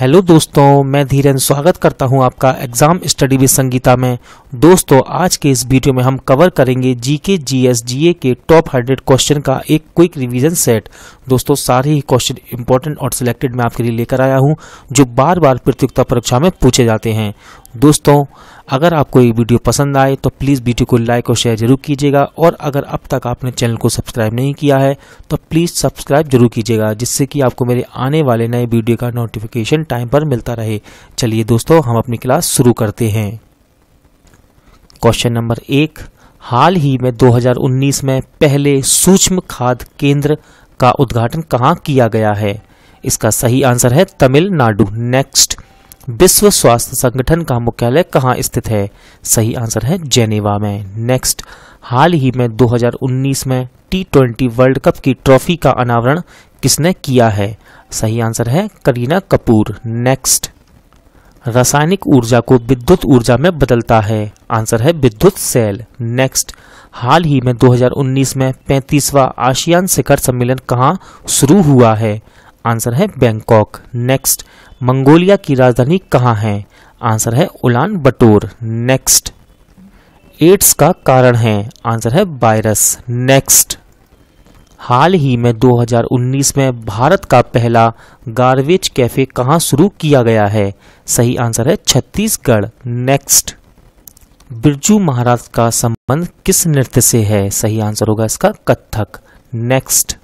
hello दोस्तों मैं धीरेन स्वागत करता हूं आपका एग्जाम स्टडी विद संगीता में दोस्तों आज के इस वीडियो में हम कवर करेंगे जीके जीएस जीए के टॉप हंड्रेड क्वेश्चन का एक क्विक रिवीजन सेट दोस्तों सारे ही क्वेश्चन इंपॉर्टेंट और सिलेक्टेड मैं आपके लिए लेकर आया हूं जो बार बार प्रतियोगिता परीक्षा में पूछे जाते हैं दोस्तों अगर आपको ये वीडियो पसंद आए तो प्लीज़ वीडियो को लाइक और शेयर जरूर कीजिएगा और अगर अब तक आपने चैनल को सब्सक्राइब नहीं किया है तो प्लीज़ सब्सक्राइब जरूर कीजिएगा जिससे कि आपको मेरे आने वाले नए वीडियो का नोटिफिकेशन टाइम पर मिलता रहे चलिए दोस्तों हम अपनी क्लास शुरू करते हैं क्वेश्चन नंबर एक हाल ही में 2019 में पहले सूक्ष्म खाद केंद्र का उद्घाटन कहाँ किया गया है इसका सही आंसर है तमिलनाडु नेक्स्ट विश्व स्वास्थ्य संगठन का मुख्यालय कहाँ स्थित है सही आंसर है जेनेवा में नेक्स्ट हाल ही में 2019 में टी ट्वेंटी वर्ल्ड कप की ट्रॉफी का अनावरण किसने किया है सही आंसर है करीना कपूर नेक्स्ट रासायनिक ऊर्जा को विद्युत ऊर्जा में बदलता है आंसर है विद्युत सेल नेक्स्ट हाल ही में 2019 में 35वां आशियान शिखर सम्मेलन कहाँ शुरू हुआ है आंसर है बैंकॉक नेक्स्ट मंगोलिया की राजधानी कहाँ है आंसर है उलान बटोर नेक्स्ट एड्स का कारण है आंसर है वायरस नेक्स्ट हाल ही में 2019 में भारत का पहला गार्बेज कैफे कहाँ शुरू किया गया है सही आंसर है छत्तीसगढ़ नेक्स्ट बिरजू महाराज का संबंध किस नृत्य से है सही आंसर होगा इसका कथक नेक्स्ट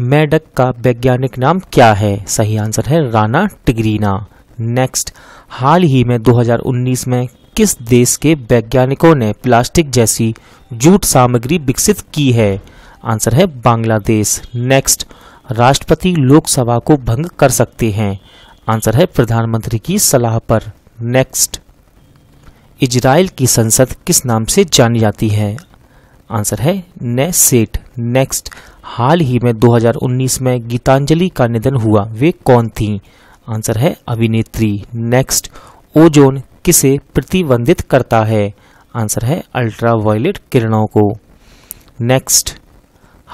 मेडक का वैज्ञानिक नाम क्या है सही आंसर है राणा टिग्रीना नेक्स्ट हाल ही में 2019 में किस देश के वैज्ञानिकों ने प्लास्टिक जैसी जूट सामग्री विकसित की है आंसर है बांग्लादेश नेक्स्ट राष्ट्रपति लोकसभा को भंग कर सकते हैं आंसर है प्रधानमंत्री की सलाह पर नेक्स्ट इजराइल की संसद किस नाम से जानी जाती है आंसर है नेसेट नेक्स्ट हाल ही में 2019 में गीतांजलि का निधन हुआ वे कौन थीं आंसर है अभिनेत्री नेक्स्ट ओजोन किसे प्रतिबंधित करता है आंसर है अल्ट्रावायलेट किरणों को नेक्स्ट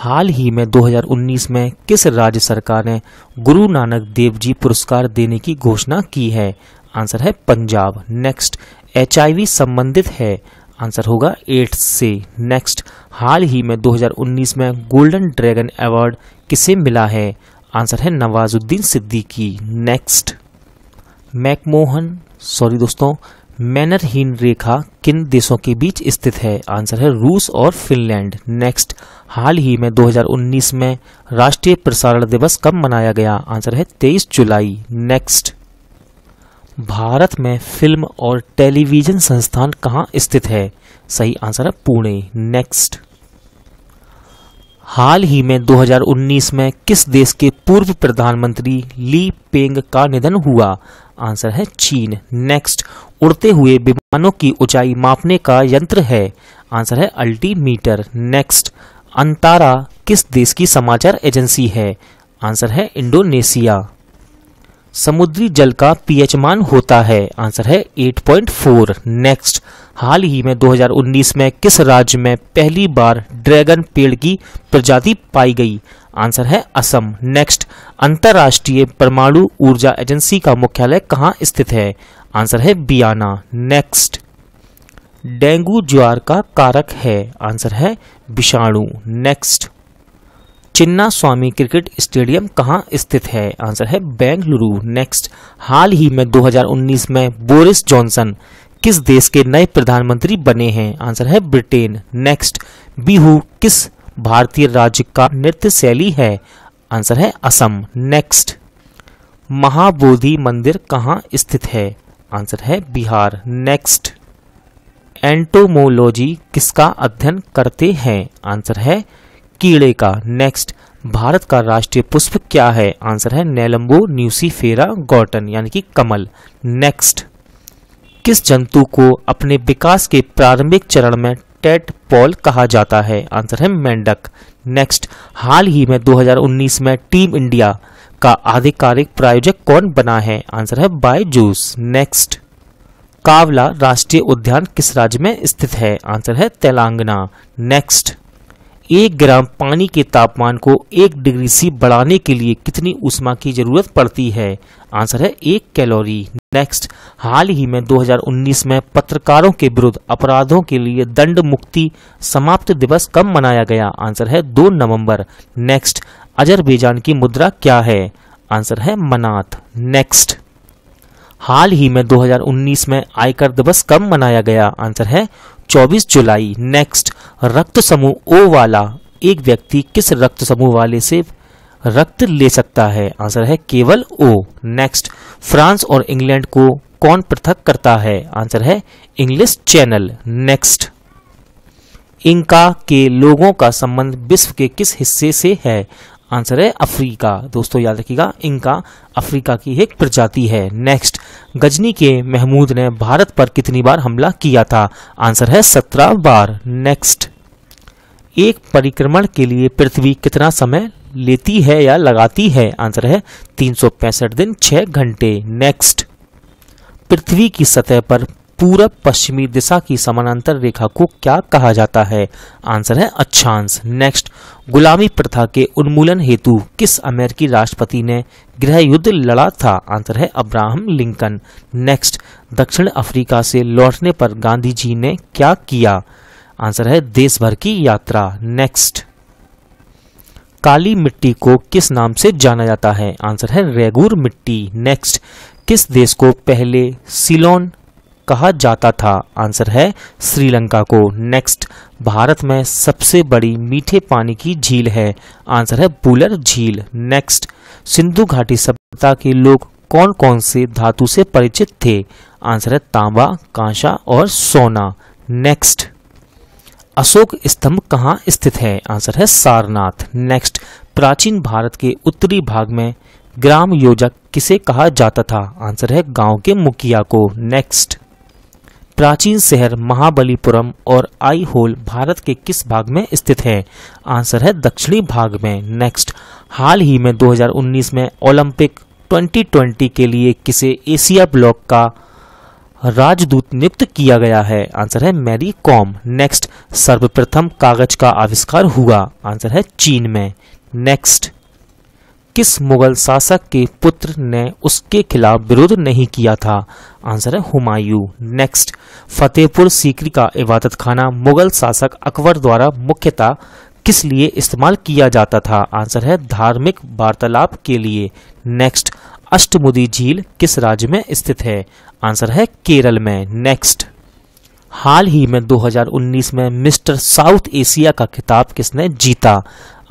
हाल ही में 2019 में किस राज्य सरकार ने गुरु नानक देव जी पुरस्कार देने की घोषणा की है आंसर है पंजाब नेक्स्ट एच संबंधित है आंसर होगा एड्स से नेक्स्ट हाल ही में 2019 में गोल्डन ड्रैगन अवार्ड किसे मिला है आंसर है Nawazuddin Siddiqui next McMahon sorry दोस्तों मैनरहीन रेखा किन देशों के बीच स्थित है आंसर है रूस और फिनलैंड नेक्स्ट हाल ही में 2019 में राष्ट्रीय प्रसारण दिवस कब मनाया गया आंसर है 23 जुलाई नेक्स्ट भारत में फिल्म और टेलीविजन संस्थान कहाँ स्थित है सही आंसर है पुणे नेक्स्ट हाल ही में 2019 में किस देश के पूर्व प्रधानमंत्री ली पेंग का निधन हुआ आंसर है चीन नेक्स्ट उड़ते हुए विमानों की ऊंचाई मापने का यंत्र है आंसर है अल्टीमीटर नेक्स्ट अंतारा किस देश की समाचार एजेंसी है आंसर है इंडोनेशिया समुद्री जल का पीएच मान होता है आंसर है 8.4 नेक्स्ट हाल ही में 2019 में किस राज्य में पहली बार ड्रैगन पेड़ की प्रजाति पाई गई आंसर है असम नेक्स्ट अंतर्राष्ट्रीय परमाणु ऊर्जा एजेंसी का मुख्यालय कहाँ स्थित है आंसर है बियाना नेक्स्ट डेंगू ज्वार का कारक है आंसर है विषाणु next Chinnaswamy cricket stadium कहाँ स्थित है आंसर है बेंगलुरु नेक्स्ट हाल ही में 2019 में बोरिस जॉनसन किस देश के नए प्रधानमंत्री बने हैं आंसर है ब्रिटेन नेक्स्ट बिहू किस भारतीय राज्य का नृत्य शैली है आंसर है असम नेक्स्ट महाबोधि मंदिर कहाँ स्थित है आंसर है बिहार नेक्स्ट एंटोमोलॉजी किसका अध्ययन करते हैं आंसर है कीड़े का नेक्स्ट भारत का राष्ट्रीय पुष्प क्या है आंसर है नेलम्बो न्यूसीफेरा गॉटन यानी कि कमल नेक्स्ट किस जंतु को अपने विकास के प्रारंभिक चरण में टेट पॉल कहा जाता है आंसर है मेंढक नेक्स्ट हाल ही में 2019 में टीम इंडिया का आधिकारिक प्रायोजक कौन बना है आंसर है बाय जूस नेक्स्ट कावला राष्ट्रीय उद्यान किस राज्य में स्थित है आंसर है तेलंगाना नेक्स्ट एक ग्राम पानी के तापमान को एक डिग्री सी बढ़ाने के लिए कितनी उष्मा की जरूरत पड़ती है आंसर है एक कैलोरी नेक्स्ट हाल ही में 2019 में पत्रकारों के विरुद्ध अपराधों के लिए दंड मुक्ति समाप्त दिवस कब मनाया गया आंसर है 2 नवंबर नेक्स्ट अजरबैजान की मुद्रा क्या है आंसर है मनात नेक्स्ट हाल ही में 2019 में आयकर दिवस कब मनाया गया आंसर है 24 जुलाई नेक्स्ट रक्त समूह ओ वाला एक व्यक्ति किस रक्त समूह वाले से रक्त ले सकता है आंसर है केवल ओ नेक्स्ट फ्रांस और इंग्लैंड को कौन पृथक करता है आंसर है इंग्लिश चैनल नेक्स्ट इनका के लोगों का संबंध विश्व के किस हिस्से से है आंसर है अफ्रीका दोस्तों याद रखिएगा इनका अफ्रीका की एक प्रजाति है नेक्स्ट गजनी के महमूद ने भारत पर कितनी बार हमला किया था आंसर है सत्रह बार नेक्स्ट एक परिक्रमण के लिए पृथ्वी कितना समय लेती है या लगाती है आंसर है पैंसठ दिन छह घंटे नेक्स्ट पृथ्वी की सतह पर पूरब पश्चिमी दिशा की समानांतर रेखा को क्या कहा जाता है आंसर है अच्छांश नेक्स्ट गुलामी प्रथा के उन्मूलन हेतु किस अमेरिकी राष्ट्रपति ने गृह युद्ध लड़ा था आंसर है अब्राहम लिंकन नेक्स्ट दक्षिण अफ्रीका से लौटने पर गांधी जी ने क्या किया आंसर है देश भर की यात्रा नेक्स्ट काली मिट्टी को किस नाम से जाना जाता है आंसर है रेगुर मिट्टी नेक्स्ट किस देश को पहले सिलोन कहा जाता था आंसर है श्रीलंका को नेक्स्ट भारत में सबसे बड़ी मीठे पानी की झील है आंसर है बुलर झील नेक्स्ट सिंधु घाटी सभ्यता के लोग कौन कौन से धातु से परिचित थे आंसर है तांबा कांसा और सोना नेक्स्ट अशोक स्तंभ कहाँ स्थित है आंसर है सारनाथ नेक्स्ट प्राचीन भारत के उत्तरी भाग में ग्राम योजक किसे कहा जाता था आंसर है गांव के मुखिया को नेक्स्ट प्राचीन शहर महाबलीपुरम और आई होल भारत के किस भाग में स्थित है आंसर है दक्षिणी भाग में नेक्स्ट हाल ही में 2019 में ओलंपिक 2020 के लिए किसे एशिया ब्लॉक का राजदूत नियुक्त किया गया है आंसर है मैरी कॉम नेक्स्ट सर्वप्रथम कागज का आविष्कार हुआ आंसर है चीन में नेक्स्ट किस मुगल शासक के पुत्र ने उसके खिलाफ विरोध नहीं किया था आंसर है हुमायूं नेक्स्ट फतेहपुर सीकरी का इबादत खाना मुगल शासक अकबर द्वारा मुख्यतः किस लिए इस्तेमाल किया जाता था आंसर है धार्मिक वार्तालाप के लिए नेक्स्ट अष्टमुदी झील किस राज्य में स्थित है आंसर है केरल में नेक्स्ट हाल ही में 2019 में मिस्टर साउथ एशिया का खिताब किसने जीता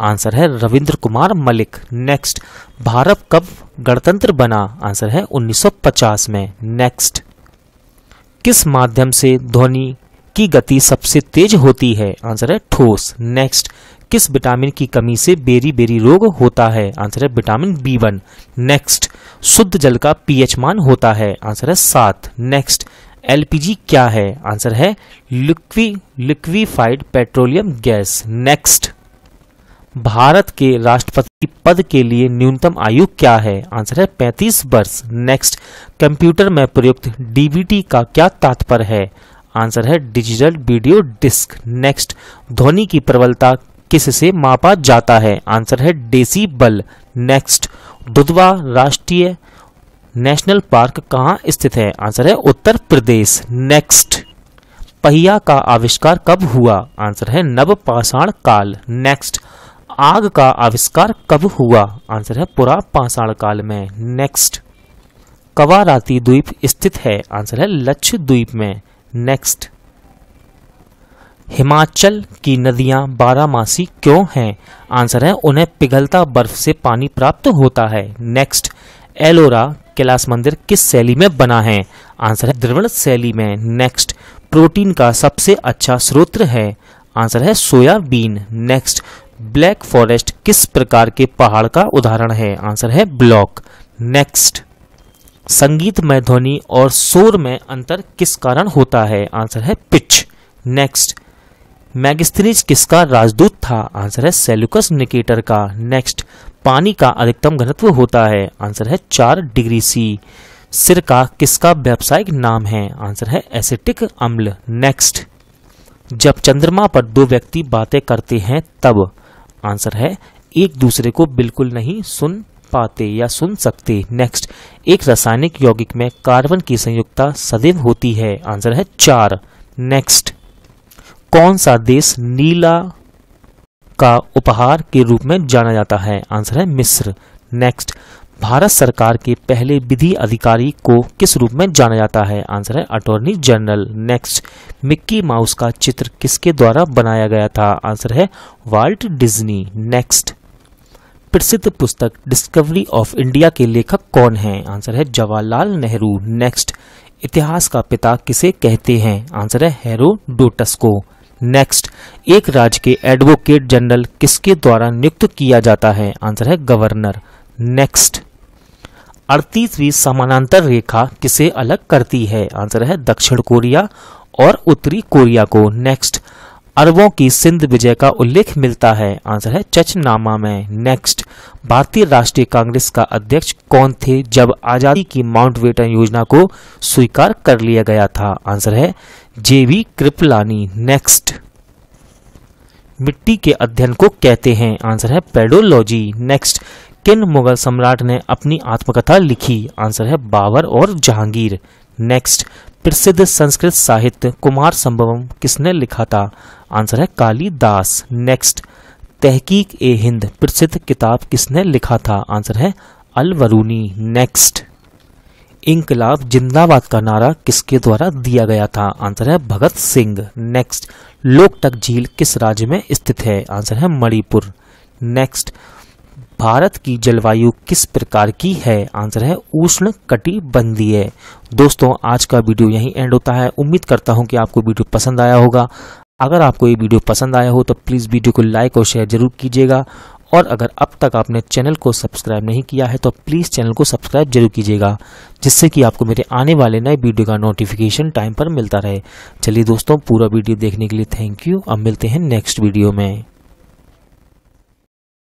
आंसर है रविंद्र कुमार मलिक नेक्स्ट भारत कब गणतंत्र बना आंसर है 1950 में नेक्स्ट किस माध्यम से ध्वनि की गति सबसे तेज होती है आंसर है ठोस नेक्स्ट किस विटामिन की कमी से बेरी बेरी रोग होता है आंसर है विटामिन बी वन नेक्स्ट शुद्ध जल का पीएच मान होता है आंसर है सात नेक्स्ट एलपीजी क्या है आंसर है लिक्वी लिक्विफाइड पेट्रोलियम गैस नेक्स्ट भारत के राष्ट्रपति पद के लिए न्यूनतम आयु क्या है आंसर है 35 वर्ष नेक्स्ट कंप्यूटर में प्रयुक्त डीबीटी का क्या तात्पर्य है आंसर है डिजिटल वीडियो डिस्क नेक्स्ट ध्वनि की प्रबलता किससे मापा जाता है आंसर है डेसी बल नेक्स्ट दुधवा राष्ट्रीय नेशनल पार्क कहाँ स्थित है आंसर है उत्तर प्रदेश नेक्स्ट पहिया का आविष्कार कब हुआ आंसर है नवपाषाण काल नेक्स्ट आग का आविष्कार कब हुआ आंसर है पुरा पाषाण काल में नेक्स्ट कवाराती द्वीप स्थित है आंसर है द्वीप में नेक्स्ट हिमाचल की नदियां बारामासी क्यों हैं आंसर है उन्हें पिघलता बर्फ से पानी प्राप्त होता है नेक्स्ट एलोरा कैलाश मंदिर किस शैली में बना है आंसर है द्रवण शैली में नेक्स्ट प्रोटीन का सबसे अच्छा स्रोत है आंसर है सोयाबीन नेक्स्ट ब्लैक फॉरेस्ट किस प्रकार के पहाड़ का उदाहरण है आंसर है ब्लॉक नेक्स्ट संगीत में ध्वनि और शोर में अंतर किस कारण होता है आंसर है पिच नेक्स्ट मैगस्थनीज किसका राजदूत था आंसर है सेल्युकस निकेटर का नेक्स्ट पानी का अधिकतम घनत्व होता है आंसर है चार डिग्री सी सिर का किसका व्यावसायिक नाम है आंसर है एसिटिक अम्ल नेक्स्ट जब चंद्रमा पर दो व्यक्ति बातें करते हैं तब आंसर है एक दूसरे को बिल्कुल नहीं सुन पाते या सुन सकते नेक्स्ट एक रासायनिक यौगिक में कार्बन की संयुक्ता सदैव होती है आंसर है चार नेक्स्ट कौन सा देश नीला का उपहार के रूप में जाना जाता है आंसर है मिस्र नेक्स्ट भारत सरकार के पहले विधि अधिकारी को किस रूप में जाना जाता है आंसर है attorney general next Mickey Mouse का चित्र किसके द्वारा बनाया गया था आंसर है वाल्ट डिज्नी नेक्स्ट प्रसिद्ध पुस्तक डिस्कवरी ऑफ इंडिया के लेखक कौन हैं आंसर है जवाहरलाल नेहरू नेक्स्ट इतिहास का पिता किसे कहते हैं आंसर है हेरोडोटस को नेक्स्ट एक राज्य के एडवोकेट जनरल किसके द्वारा नियुक्त किया जाता है आंसर है गवर्नर नेक्स्ट अड़तीसवीं समानांतर रेखा किसे अलग करती है आंसर है दक्षिण कोरिया और उत्तरी कोरिया को नेक्स्ट अरबों की सिंध विजय का उल्लेख मिलता है आंसर है चचनामा में नेक्स्ट भारतीय राष्ट्रीय कांग्रेस का अध्यक्ष कौन थे जब आजादी की माउंट वेटन योजना को स्वीकार कर लिया गया था आंसर है जेवी कृपलानी नेक्स्ट मिट्टी के अध्ययन को कहते हैं आंसर है पेडोलॉजी नेक्स्ट किन मुगल सम्राट ने अपनी आत्मकथा लिखी आंसर है बाबर और जहांगीर नेक्स्ट प्रसिद्ध संस्कृत साहित्य कुमार संभवम किसने लिखा था आंसर है कालीदास नेक्स्ट तहकीक ए हिंद प्रसिद्ध किताब किसने लिखा था आंसर है अलवरूनी नेक्स्ट इंकलाब जिंदाबाद का नारा किसके द्वारा दिया गया था आंसर है भगत सिंह नेक्स्ट लोकटक झील किस राज्य में स्थित है आंसर है मणिपुर नेक्स्ट भारत की जलवायु किस प्रकार की है आंसर है उष्ण कटिबंधीय दोस्तों आज का वीडियो यहीं एंड होता है उम्मीद करता हूं कि आपको वीडियो पसंद आया होगा अगर आपको ये वीडियो पसंद आया हो तो प्लीज़ वीडियो को लाइक और शेयर जरूर कीजिएगा और अगर अब तक आपने चैनल को सब्सक्राइब नहीं किया है तो प्लीज़ चैनल को सब्सक्राइब जरूर कीजिएगा जिससे कि आपको मेरे आने वाले नए वीडियो का नोटिफिकेशन टाइम पर मिलता रहे चलिए दोस्तों पूरा वीडियो देखने के लिए थैंक यू अब मिलते हैं नेक्स्ट वीडियो में